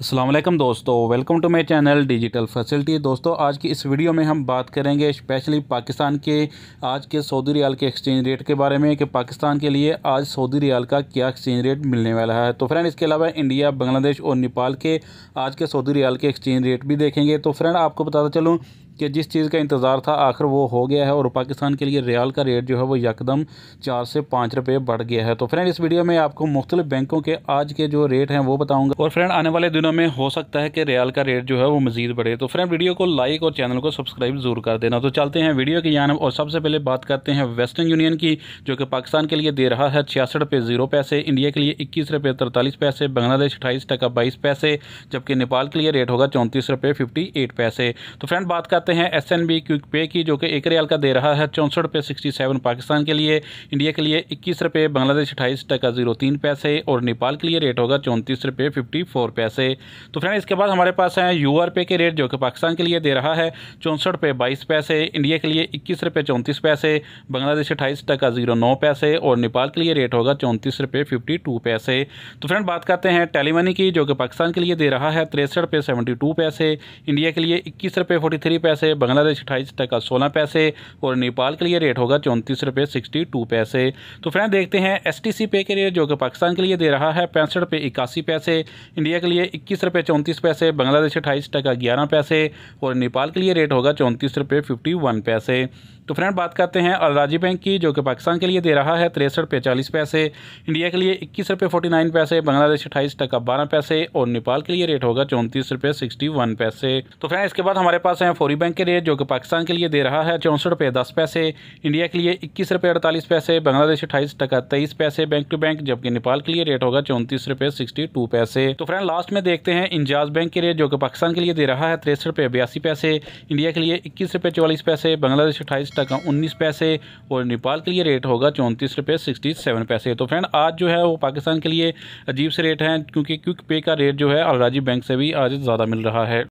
असलम दोस्तों welcome to my channel digital facility दोस्तों आज की इस वीडियो में हम बात करेंगे स्पेशली पाकिस्तान के आज के सऊदी रियाल के एक्सचेंज रेट के बारे में कि पाकिस्तान के लिए आज सऊदी रियाल का क्या एक्सचेंज रेट मिलने वाला है तो फ्रेंड इसके अलावा इंडिया बांग्लादेश और नेपाल के आज के सऊदी रियाल के एक्सचेंज रेट भी देखेंगे तो फ्रेंड आपको बताता चलूँ कि जिस चीज़ का इंतज़ार था आखिर वो हो गया है और पाकिस्तान के लिए रियाल का रेट जो है वो यकदम चार से पाँच रुपये बढ़ गया है तो फ्रेंड इस वीडियो में आपको मुख्तलिफ बैंकों के आज के जो रेट हैं वो बताऊँगा और फ्रेंड आने वाले दिनों में हो सकता है कि रियाल का रेट जो है वो मजीद बढ़े तो फ्रेंड वीडियो को लाइक और चैनल को सब्सक्राइब जरूर कर देना तो चलते हैं वीडियो की जानब और सबसे पहले बात करते हैं वेस्टर्न यूनियन की जो कि पाकिस्तान के लिए दे रहा है छियासठ रुपये जीरो पैसे इंडिया के लिए इक्कीस रुपये तरतालीस पैसे बांग्लादेश अठाईस टका बाईस पैसे जबकि नेपाल के लिए रेट होगा चौंतीस रुपये फिफ्टी एट पैसे तो फ्रेंड बात करते आते हैं एस एन बी क्विक पे की जो कि एक रियाल का दे रहा है चौंसठ रुपये सिक्सटी सेवन पाकिस्तान के लिए इंडिया के लिए इक्कीस रुपये बांग्लादेश अठाईस टका जीरो तीन पैसे और नेपाल के लिए रेट होगा चौंतीस रुपये फिफ्टी फोर पैसे तो फ्रेंड इसके बाद हमारे पास हैं यू आर पे के रेट जो कि पाकिस्तान के लिए दे रहा है चौंसठ रुपये बाईस पैसे इंडिया के लिए इक्कीस रुपये चौंतीस पैसे बांग्लादेश अठाईस टका जीरो नौ पैसे और नेपाल के लिए रेट होगा चौंतीस रुपये फिफ्टी टू पैसे तो फ्रेंड बात करते हैं टेलीमनी की जो कि पाकिस्तान के लिए दे रहा है तिरसठ रुपये सेवेंटी टू पैसे इंडिया के लिए इक्कीस रुपये फोर्टी थ्री पैसे पैसे बांग्लादेश अट्ठाईस टका सोलह पैसे और नेपाल के लिए रेट होगा चौंतीस रुपये सिक्सटी टू पैसे तो फ्रेंड देखते हैं एस टी सी पे के रेट जो कि पाकिस्तान के लिए दे रहा है पैंसठ रुपये इक्यासी पैसे इंडिया के लिए इक्कीस रुपये चौंतीस पैसे बांग्लादेश अट्ठाईस टका ग्यारह पैसे और नेपाल के लिए रेट होगा चौंतीस रुपये फिफ्टी वन पैसे तो फ्रेंड बात करते हैं अलराजी बैंक की जो कि पाकिस्तान के लिए दे रहा है तिरसठ रुपये चालीस पैसे इंडिया के लिए इक्कीस रुपये फोर्टी नाइन पैसे बांग्लादेश अट्ठाईस टका बारह पैसे और नेपाल के लिए रेट होगा चौंतीस रुपये सिक्सटी वन पैसे तो फ्रेंड इसके बाद हमारे पास हैं फोरी बैंक के रेट जो कि पाकिस्तान के लिए दे रहा है चौंसठ रुपये दस पैसे इंडिया के लिए इक्कीस रुपये अड़तालीस पैसे बांग्लादेश अठाईस टका तेईस पैसे बैंक टू बैंक जबकि नेपाल के लिए रेट होगा चौंतीस रुपये सिक्सटी टू पैसे तो फ्रेंड लास्ट में देखते हैं इंजाज बैंक के रेट जो कि पाकिस्तान के लिए दे रहा है तिरसठ रुपये बयासी पैसे इंडिया के लिए इक्कीस रुपये चौवालीस पैसे बांग्लादेश अठाईस टका उन्नीस पैसे और नेपाल के लिए रेट होगा चौंतीस रुपये सिक्सटी सेवन पैसे तो फ्रेंड आज जो है वो पाकिस्तान के लिए अजीब से रेट हैं क्योंकि क्विक पे का रेट जो है अलराजी बैंक से भी आज ज़्यादा मिल रहा है